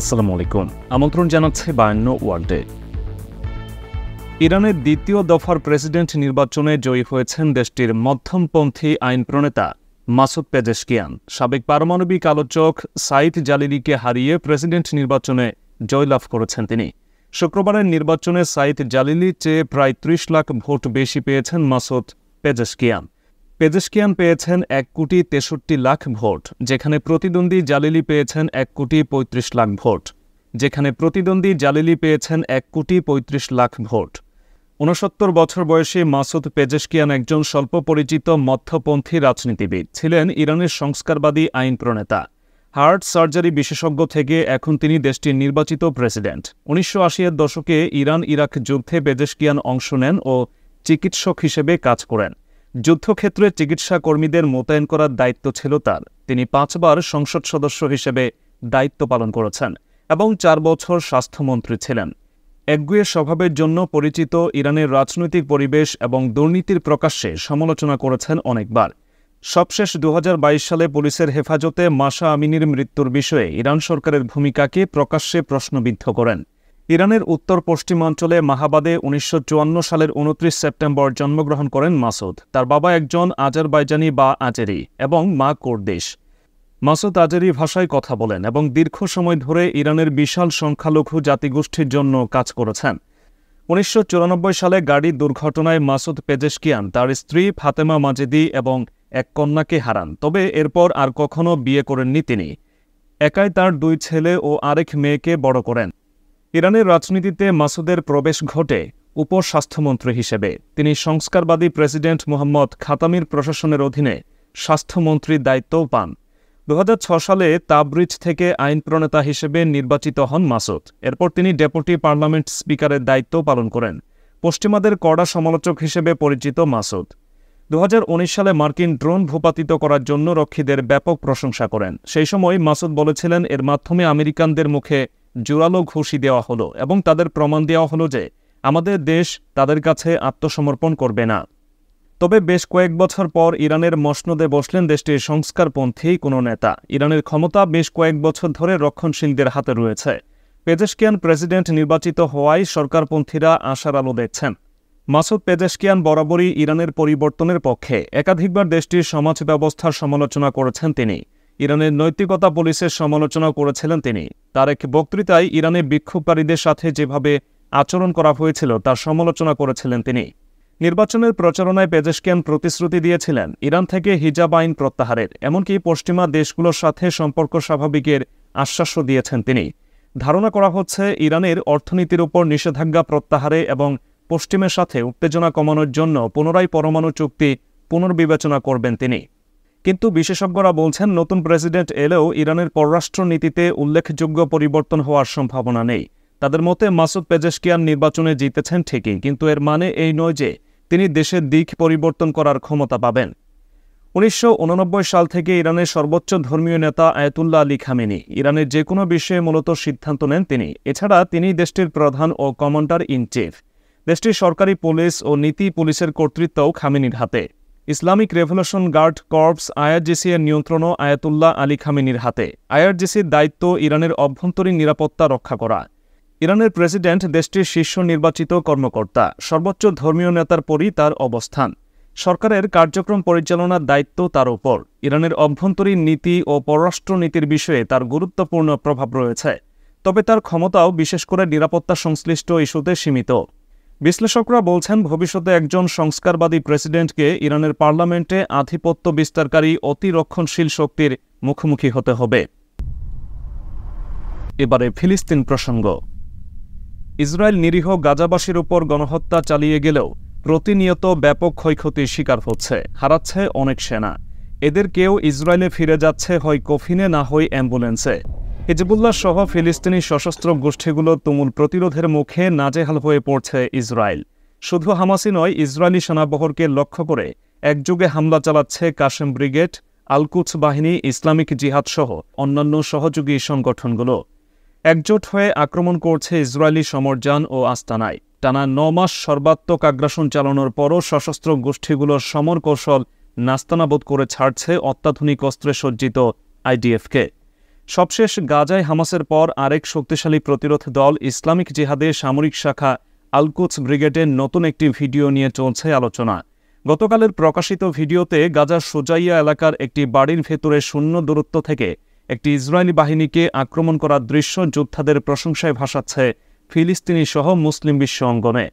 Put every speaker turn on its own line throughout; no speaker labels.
আসসালামু আলাইকুম আমন্ত্রণ জানাচ্ছে বায়ান্ন ওয়ার্ডে ইরানের দ্বিতীয় দফার প্রেসিডেন্ট নির্বাচনে জয়ী হয়েছেন দেশটির মধ্যমপন্থী আইন প্রণেতা মাসুদ পেজেশকিয়ান সাবেক পারমাণবিক আলোচক সাইদ জালিলিকে হারিয়ে প্রেসিডেন্ট নির্বাচনে জয়লাভ করেছেন তিনি শুক্রবারের নির্বাচনে সাইদ জালিলি চেয়ে প্রায় ত্রিশ লাখ ভোট বেশি পেয়েছেন মাসুদ পেজেশকিয়ান পেজেশকিয়ান পেয়েছেন এক কোটি তেষট্টি লাখ ভোট যেখানে প্রতিদ্বন্দ্বী জালিলি পেয়েছেন এক কোটি পঁয়ত্রিশ লাখ ভোট যেখানে প্রতিদ্বন্দ্বী জালিলি পেয়েছেন এক কোটি পঁয়ত্রিশ লাখ ভোট ঊনসত্তর বছর বয়সী মাসুদ পেজেশকিয়ান একজন স্বল্প পরিচিত মধ্যপন্থী রাজনীতিবিদ ছিলেন ইরানের সংস্কারবাদী আইন প্রণেতা হার্ট সার্জারি বিশেষজ্ঞ থেকে এখন তিনি দেশটির নির্বাচিত প্রেসিডেন্ট উনিশশো আশিয়ার দশকে ইরান ইরাক যুদ্ধে পেজেশকিয়ান অংশ নেন ও চিকিৎসক হিসেবে কাজ করেন যুদ্ধক্ষেত্রে চিকিৎসা কর্মীদের মোতায়েন করার দায়িত্ব ছিল তার তিনি পাঁচবার সংসদ সদস্য হিসেবে দায়িত্ব পালন করেছেন এবং চার বছর স্বাস্থ্যমন্ত্রী ছিলেন একগুয়ে স্বভাবের জন্য পরিচিত ইরানের রাজনৈতিক পরিবেশ এবং দুর্নীতির প্রকাশ্যে সমালোচনা করেছেন অনেকবার সবশেষ দু সালে পুলিশের হেফাজতে মাসা আমিনীর মৃত্যুর বিষয়ে ইরান সরকারের ভূমিকাকে প্রকাশ্যে প্রশ্নবিদ্ধ করেন ইরানের উত্তর পশ্চিমাঞ্চলে মাহাবাদে উনিশশো সালের উনত্রিশ সেপ্টেম্বর জন্মগ্রহণ করেন মাসুদ তার বাবা একজন আজারবাইজানি বা আজেরি এবং মা কোর্দিশ মাসুদ আজেরি ভাষায় কথা বলেন এবং দীর্ঘ সময় ধরে ইরানের বিশাল সংখ্যালঘু জাতিগোষ্ঠীর জন্য কাজ করেছেন উনিশশো সালে গাড়ি দুর্ঘটনায় মাসুদ পেজেশকিয়ান তার স্ত্রী ফাতেমা মাজেদি এবং এক কন্যাকে হারান তবে এরপর আর কখনও বিয়ে করেননি তিনি একাই তার দুই ছেলে ও আরেক মেয়েকে বড় করেন ইরানের রাজনীতিতে মাসুদের প্রবেশ ঘটে উপস্বাস্থ্যমন্ত্রী হিসেবে তিনি সংস্কারবাদী প্রেসিডেন্ট মোহাম্মদ খাতামির প্রশাসনের অধীনে স্বাস্থ্যমন্ত্রীর দায়িত্বও পান দু সালে তাবরিজ থেকে আইন প্রণেতা হিসেবে নির্বাচিত হন মাসুদ এরপর তিনি ডেপুটি পার্লামেন্ট স্পিকারের দায়িত্ব পালন করেন পশ্চিমাদের কড়া সমালোচক হিসেবে পরিচিত মাসুদ দু সালে মার্কিন ড্রোন ভূপাতিত করার জন্য রক্ষীদের ব্যাপক প্রশংসা করেন সেই সময় মাসুদ বলেছিলেন এর মাধ্যমে আমেরিকানদের মুখে জোরালো ঘুষি দেওয়া হলো এবং তাদের প্রমাণ দেওয়া হলো যে আমাদের দেশ তাদের কাছে আত্মসমর্পণ করবে না তবে বেশ কয়েক বছর পর ইরানের মসনদে বসলেন দেশটির সংস্কারপন্থী কোনো নেতা ইরানের ক্ষমতা বেশ কয়েক বছর ধরে রক্ষণশীলদের হাতে রয়েছে পেজেশকিয়ান প্রেসিডেন্ট নির্বাচিত হওয়ায় সরকারপন্থীরা আশার আলো দেখছেন মাসুদ পেজেশকিয়ান বরাবরই ইরানের পরিবর্তনের পক্ষে একাধিকবার দেশটির সমাজ ব্যবস্থার সমালোচনা করেছেন তিনি ইরানের নৈতিকতা পুলিশের সমালোচনা করেছিলেন তিনি তার এক বক্তৃতায় ইরানে বিক্ষোভকারীদের সাথে যেভাবে আচরণ করা হয়েছিল তার সমালোচনা করেছিলেন তিনি নির্বাচনের প্রচারণায় পেজেশকিয়ান প্রতিশ্রুতি দিয়েছিলেন ইরান থেকে হিজাব আইন প্রত্যাহারের এমনকি পশ্চিমা দেশগুলোর সাথে সম্পর্ক স্বাভাবিকের আশ্বাসও দিয়েছেন তিনি ধারণা করা হচ্ছে ইরানের অর্থনীতির উপর নিষেধাজ্ঞা প্রত্যাহারে এবং পশ্চিমের সাথে উত্তেজনা কমানোর জন্য পুনরায় পরমাণু চুক্তি পুনর্বিবেচনা করবেন তিনি কিন্তু বিশেষজ্ঞরা বলছেন নতুন প্রেসিডেন্ট এলেও ইরানের পররাষ্ট্রনীতিতে উল্লেখযোগ্য পরিবর্তন হওয়ার সম্ভাবনা নেই তাদের মতে মাসুদ পেজেশকিয়ান নির্বাচনে জিতেছেন ঠিকই কিন্তু এর মানে এই নয় যে তিনি দেশের দিক পরিবর্তন করার ক্ষমতা পাবেন উনিশশো সাল থেকে ইরানের সর্বোচ্চ ধর্মীয় নেতা আয়তুল্লাহ আলী খামেনি ইরানের যে কোনো বিষয়ে মূলত সিদ্ধান্ত নেন তিনি এছাড়া তিনি দেশটির প্রধান ও কমান্ডার ইন চিফ দেশটির সরকারি পুলিশ ও নীতি পুলিশের কর্তৃত্বও খামেনির হাতে Islamic Revolution Guard Corps IRGC এর নিয়ন্ত্রণও আয়াতুল্লাহ আলী খামিনীর হাতে আয়ারজেসির দায়িত্ব ইরানের অভ্যন্তরীণ নিরাপত্তা রক্ষা করা ইরানের প্রেসিডেন্ট দেশটির শীর্ষ নির্বাচিত কর্মকর্তা সর্বোচ্চ ধর্মীয় নেতার পরই তার অবস্থান সরকারের কার্যক্রম পরিচালনার দায়িত্ব তার উপর ইরানের অভ্যন্তরীণ নীতি ও পররাষ্ট্রনীতির বিষয়ে তার গুরুত্বপূর্ণ প্রভাব রয়েছে তবে তার ক্ষমতাও বিশেষ করে নিরাপত্তা সংশ্লিষ্ট ইস্যুতে সীমিত বিশ্লেষকরা বলছেন ভবিষ্যতে একজন সংস্কারবাদী প্রেসিডেন্টকে ইরানের পার্লামেন্টে আধিপত্য বিস্তারকারী অতিরক্ষণশীল শক্তির মুখোমুখি হতে হবে এবারে ফিলিস্তিন প্রসঙ্গ ইসরায়েল নিরীহ গাজাবাসীর উপর গণহত্যা চালিয়ে গেলেও প্রতিনিয়ত ব্যাপক ক্ষয়ক্ষতির শিকার হচ্ছে হারাচ্ছে অনেক সেনা এদের কেউ ইসরায়েলে ফিরে যাচ্ছে হয় কফিনে না হয় অ্যাম্বুলেন্সে হিজবুল্লাহ সহ ফিলিস্তিনি সশস্ত্র গোষ্ঠীগুলো তুমুল প্রতিরোধের মুখে নাজেহাল হয়ে পড়ছে ইসরায়েল শুধু হামাসি নয় ইসরায়েলি সেনাবহরকে লক্ষ্য করে একযোগে হামলা চালাচ্ছে কাশেম ব্রিগেড আলকুচ বাহিনী ইসলামিক জিহাদ সহ অন্যান্য সহযোগী সংগঠনগুলো একজোট হয়ে আক্রমণ করছে ইসরায়েলি সমরযান ও আস্তানায় টানা ন মাস সর্বাত্মক আগ্রাসন চালানোর পরও সশস্ত্র গোষ্ঠীগুলোর সমর কৌশল নাস্তানাবোধ করে ছাড়ছে অত্যাধুনিক অস্ত্রে সজ্জিত আইডিএফকে সবশেষ গাজায় হামাসের পর আরেক শক্তিশালী প্রতিরোধ দল ইসলামিক জিহাদে সামরিক শাখা আলকুচ ব্রিগেডের নতুন একটি ভিডিও নিয়ে চলছে আলোচনা গতকালের প্রকাশিত ভিডিওতে গাজার সোজাইয়া এলাকার একটি বাড়ির ভেতরে শূন্য দূরত্ব থেকে একটি ইসরায়েলি বাহিনীকে আক্রমণ করার দৃশ্য যোদ্ধাদের প্রশংসায় ভাসাচ্ছে ফিলিস্তিনি সহ মুসলিম বিশ্ব অঙ্গনে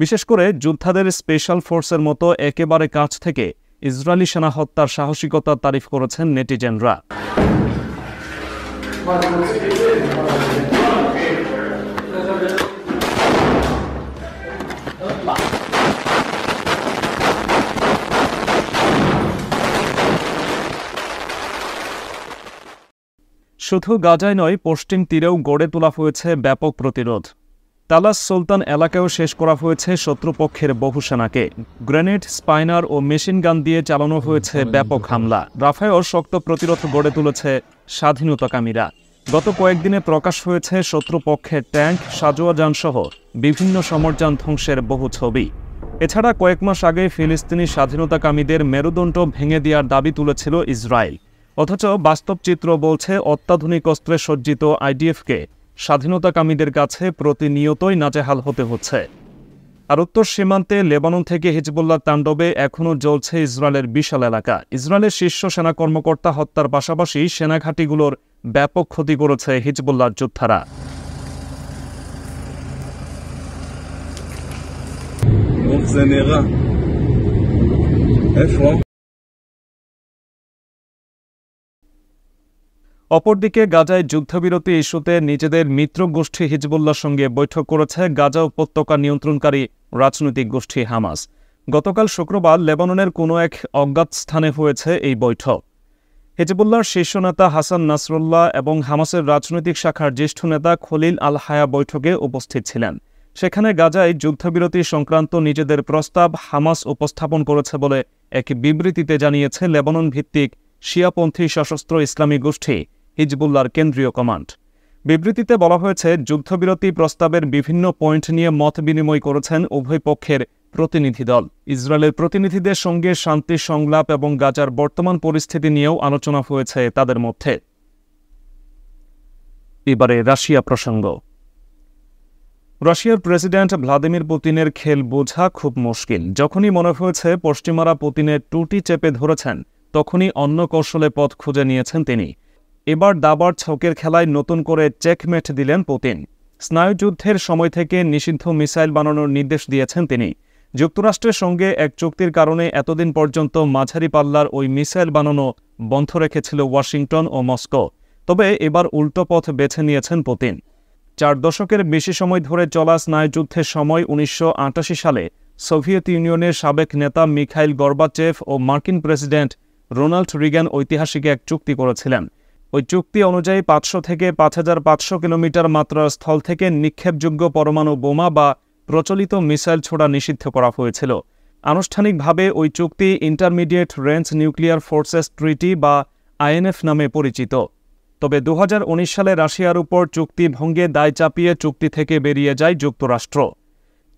বিশেষ করে যোদ্ধাদের স্পেশাল ফোর্সের মতো একেবারে কাছ থেকে ইসরায়েলি সেনা হত্যার সাহসিকতা তারিফ করেছেন নেটিজেনরা শুধু গাজায় নয় পশ্চিম তীরেও গড়ে তোলা হয়েছে ব্যাপক প্রতিরোধ তালাস সুলতান এলাকায়ও শেষ করা হয়েছে শত্রুপক্ষের বহু সেনাকে গ্রেনেড স্পাইনার ও মেশিন গান দিয়ে চালানো হয়েছে ব্যাপক হামলা রাফায়ও শক্ত প্রতিরোধ গড়ে তুলেছে স্বাধীনতাকামীরা গত কয়েকদিনে প্রকাশ হয়েছে শত্রুপক্ষের ট্যাঙ্ক সাজোয়া যানসহ বিভিন্ন সমরযান ধ্বংসের বহু ছবি এছাড়া কয়েক মাস আগে ফিলিস্তিনি স্বাধীনতাকামীদের মেরুদণ্ড ভেঙে দেওয়ার দাবি তুলেছিল ইসরায়েল অথচ বাস্তব চিত্র বলছে অত্যাধুনিক অস্ত্রে সজ্জিত আইডিএফকে স্বাধীনতাকামীদের কাছে প্রতিনিয়তই নাজেহাল হতে হচ্ছে আর উত্তর সীমান্তে লেবানন থেকে হিজবুল্লাহ তাণ্ডবে এখনও জ্বলছে ইসরায়েলের বিশাল এলাকা ইসরায়েলের শীর্ষ সেনা কর্মকর্তা হত্যার পাশাপাশি সেনাঘাঁটিগুলোর ব্যাপক ক্ষতি করেছে হিজবুল্লাহর যোদ্ধারা অপরদিকে গাজায় যুদ্ধবিরতি ইস্যুতে নিজেদের মিত্র গোষ্ঠী হিজবুল্লার সঙ্গে বৈঠক করেছে গাজা উপত্যকা নিয়ন্ত্রণকারী রাজনৈতিক গোষ্ঠী হামাস গতকাল শুক্রবার লেবাননের কোনো এক অজ্ঞাত স্থানে হয়েছে এই বৈঠক হিজবুল্লার শীর্ষ নেতা হাসান নাসরুল্লাহ এবং হামাসের রাজনৈতিক শাখার জ্যেষ্ঠ নেতা খলিল আল হায়া বৈঠকে উপস্থিত ছিলেন সেখানে গাজায় যুদ্ধবিরতি সংক্রান্ত নিজেদের প্রস্তাব হামাস উপস্থাপন করেছে বলে এক বিবৃতিতে জানিয়েছে লেবানন ভিত্তিক শিয়াপন্থী সশস্ত্র ইসলামী গোষ্ঠী হিজবুল্লার কেন্দ্রীয় কমান্ড বিবৃতিতে বলা হয়েছে যুদ্ধবিরতি প্রস্তাবের বিভিন্ন পয়েন্ট নিয়ে মত বিনিময় করেছেন উভয় পক্ষের প্রতিনিধি দল ইসরায়েলের প্রতিনিধিদের সঙ্গে শান্তি সংলাপ এবং গাজার বর্তমান পরিস্থিতি নিয়েও আলোচনা হয়েছে তাদের মধ্যে এবারে রাশিয়া প্রসঙ্গ রাশিয়ার প্রেসিডেন্ট ভ্লাদিমির পুতিনের খেল বোঝা খুব মুশকিল যখনই মনে হয়েছে পশ্চিমারা পুতিনের টুটি চেপে ধরেছেন তখনই অন্য কৌশলে পথ খুঁজে নিয়েছেন তিনি এবার দাবার ছকের খেলায় নতুন করে চেকমেট দিলেন পুতিন স্নায়ুযুদ্ধের সময় থেকে নিষিদ্ধ মিসাইল বানানোর নির্দেশ দিয়েছেন তিনি যুক্তরাষ্ট্রের সঙ্গে এক চুক্তির কারণে এতদিন পর্যন্ত মাঝারি পাল্লার ওই মিসাইল বানানো বন্ধ রেখেছিল ওয়াশিংটন ও মস্কো তবে এবার উল্টো পথ বেছে নিয়েছেন পুতিন চার দশকের বেশি সময় ধরে চলা স্নায়ুযুদ্ধের সময় উনিশশো সালে সোভিয়েত ইউনিয়নের সাবেক নেতা মিখাইল গর্বাচেভ ও মার্কিন প্রেসিডেন্ট রোনাল্ড রিগান ঐতিহাসিক এক চুক্তি করেছিলেন ওই চুক্তি অনুযায়ী পাঁচশো থেকে পাঁচ হাজার পাঁচশো কিলোমিটার মাত্রার স্থল থেকে নিক্ষেপযোগ্য পরমাণু বোমা বা প্রচলিত মিসাইল ছোড়া নিষিদ্ধ করা হয়েছিল আনুষ্ঠানিকভাবে ওই চুক্তি Intermediate Range Nuclear Forces Treaty বা আইএনএফ নামে পরিচিত তবে দু সালে রাশিয়ার উপর চুক্তি ভঙ্গে দায় চাপিয়ে চুক্তি থেকে বেরিয়ে যায় যুক্তরাষ্ট্র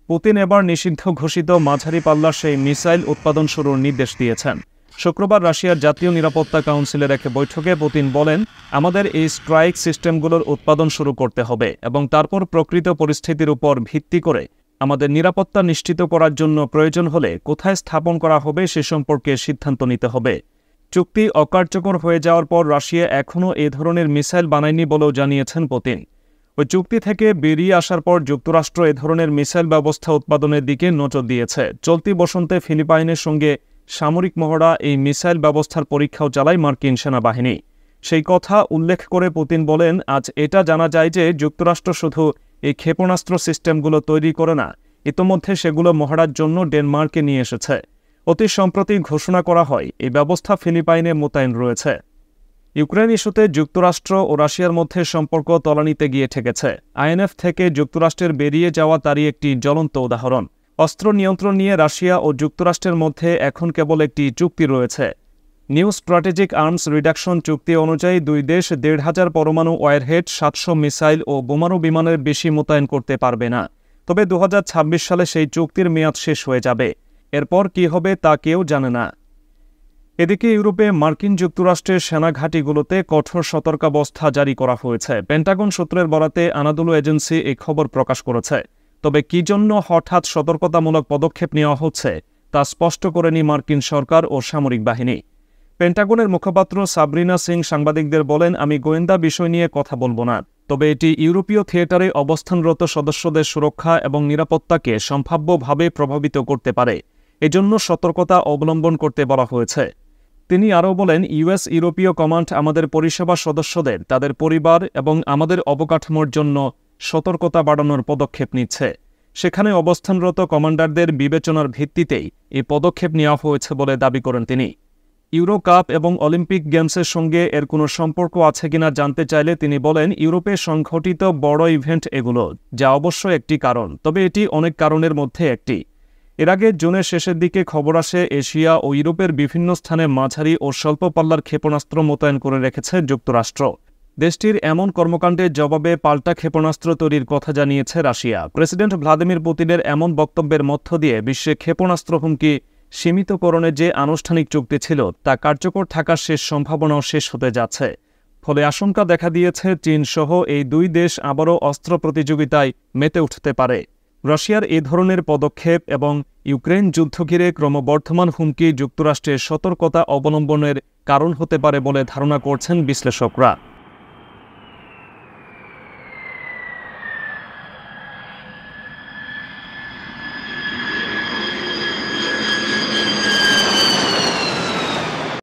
পুতিন এবার নিষিদ্ধ ঘোষিত মাঝারি পাল্লার সেই মিসাইল উৎপাদন শুরুর নির্দেশ দিয়েছেন শুক্রবার রাশিয়ার জাতীয় নিরাপত্তা কাউন্সিলের এক বৈঠকে পুতিন বলেন আমাদের এই স্ট্রাইক সিস্টেমগুলোর উৎপাদন শুরু করতে হবে এবং তারপর প্রকৃত পরিস্থিতির উপর ভিত্তি করে আমাদের নিরাপত্তা নিশ্চিত করার জন্য প্রয়োজন হলে কোথায় স্থাপন করা হবে সে সম্পর্কে সিদ্ধান্ত নিতে হবে চুক্তি অকার্যকর হয়ে যাওয়ার পর রাশিয়া এখনও এ ধরনের মিসাইল বানায়নি বলেও জানিয়েছেন পুতিন ওই চুক্তি থেকে বেরিয়ে আসার পর যুক্তরাষ্ট্র এ ধরনের মিসাইল ব্যবস্থা উৎপাদনের দিকে নজর দিয়েছে চলতি বসন্তে ফিলিপাইনের সঙ্গে সামরিক মহড়া এই মিসাইল ব্যবস্থার পরীক্ষাও চালায় মার্কিন সেনাবাহিনী সেই কথা উল্লেখ করে পুতিন বলেন আজ এটা জানা যায় যে যুক্তরাষ্ট্র শুধু এই ক্ষেপণাস্ত্র সিস্টেমগুলো তৈরি করে না ইতোমধ্যে সেগুলো মহড়ার জন্য ডেনমার্কে নিয়ে এসেছে অতি সম্প্রতি ঘোষণা করা হয় এই ব্যবস্থা ফিলিপাইনে মোতায়েন রয়েছে ইউক্রেন ইস্যুতে যুক্তরাষ্ট্র ও রাশিয়ার মধ্যে সম্পর্ক তলানিতে গিয়ে ঠেকেছে আইএনএফ থেকে যুক্তরাষ্ট্রের বেরিয়ে যাওয়া তারই একটি জ্বলন্ত উদাহরণ অস্ত্র নিয়ন্ত্রণ নিয়ে রাশিয়া ও যুক্তরাষ্ট্রের মধ্যে এখন কেবল একটি চুক্তি রয়েছে নিউ স্ট্র্যাটেজিক আর্মস রিডাকশন চুক্তি অনুযায়ী দুই দেশ দেড় হাজার পরমাণু ওয়ারহেড সাতশো মিসাইল ও বোমারু বিমানের বেশি মোতায়েন করতে পারবে না তবে দু সালে সেই চুক্তির মেয়াদ শেষ হয়ে যাবে এরপর কি হবে তা কেউ জানে না এদিকে ইউরোপে মার্কিন যুক্তরাষ্ট্রের সেনা ঘাঁটিগুলোতে কঠোর সতর্কাবস্থা জারি করা হয়েছে পেন্টাগন সূত্রের বরাতে আনাদুলু এজেন্সি এই খবর প্রকাশ করেছে তবে কী জন্য হঠাৎ সতর্কতামূলক পদক্ষেপ নেওয়া হচ্ছে তা স্পষ্ট করেনি মার্কিন সরকার ও সামরিক বাহিনী পেন্টাগনের মুখপাত্র সাবরিনা সিং সাংবাদিকদের বলেন আমি গোয়েন্দা বিষয় নিয়ে কথা বলবো না তবে এটি ইউরোপীয় থিয়েটারে অবস্থানরত সদস্যদের সুরক্ষা এবং নিরাপত্তাকে সম্ভাব্যভাবে প্রভাবিত করতে পারে এজন্য সতর্কতা অবলম্বন করতে বলা হয়েছে তিনি আরও বলেন ইউএস ইউরোপীয় কমান্ড আমাদের পরিষেবা সদস্যদের তাদের পরিবার এবং আমাদের অবকাঠামোর জন্য সতর্কতা বাড়ানোর পদক্ষেপ নিচ্ছে সেখানে অবস্থানরত কমান্ডারদের বিবেচনার ভিত্তিতেই এই পদক্ষেপ নেওয়া হয়েছে বলে দাবি করেন তিনি ইউরো কাপ এবং অলিম্পিক গেমসের সঙ্গে এর কোনো সম্পর্ক আছে কিনা জানতে চাইলে তিনি বলেন ইউরোপে সংঘটিত বড় ইভেন্ট এগুলো যা অবশ্য একটি কারণ তবে এটি অনেক কারণের মধ্যে একটি এর আগে জুনের শেষের দিকে খবর আসে এশিয়া ও ইউরোপের বিভিন্ন স্থানে মাঝারি ও স্বল্প পাল্লার ক্ষেপণাস্ত্র মোতায়েন করে রেখেছে যুক্তরাষ্ট্র দেশটির এমন কর্মকাণ্ডের জবাবে পাল্টা ক্ষেপণাস্ত্র তৈরির কথা জানিয়েছে রাশিয়া প্রেসিডেন্ট ভ্লাদিমির পুতিনের এমন বক্তব্যের মধ্য দিয়ে বিশ্বে ক্ষেপণাস্ত্র হুমকি সীমিতকরণে যে আনুষ্ঠানিক চুক্তি ছিল তা কার্যকর থাকার শেষ সম্ভাবনাও শেষ হতে যাচ্ছে ফলে আশঙ্কা দেখা দিয়েছে চীন সহ এই দুই দেশ আবারও অস্ত্র প্রতিযোগিতায় মেতে উঠতে পারে রাশিয়ার এ ধরনের পদক্ষেপ এবং ইউক্রেন যুদ্ধ ঘিরে ক্রমবর্ধমান হুমকি যুক্তরাষ্ট্রের সতর্কতা অবলম্বনের কারণ হতে পারে বলে ধারণা করছেন বিশ্লেষকরা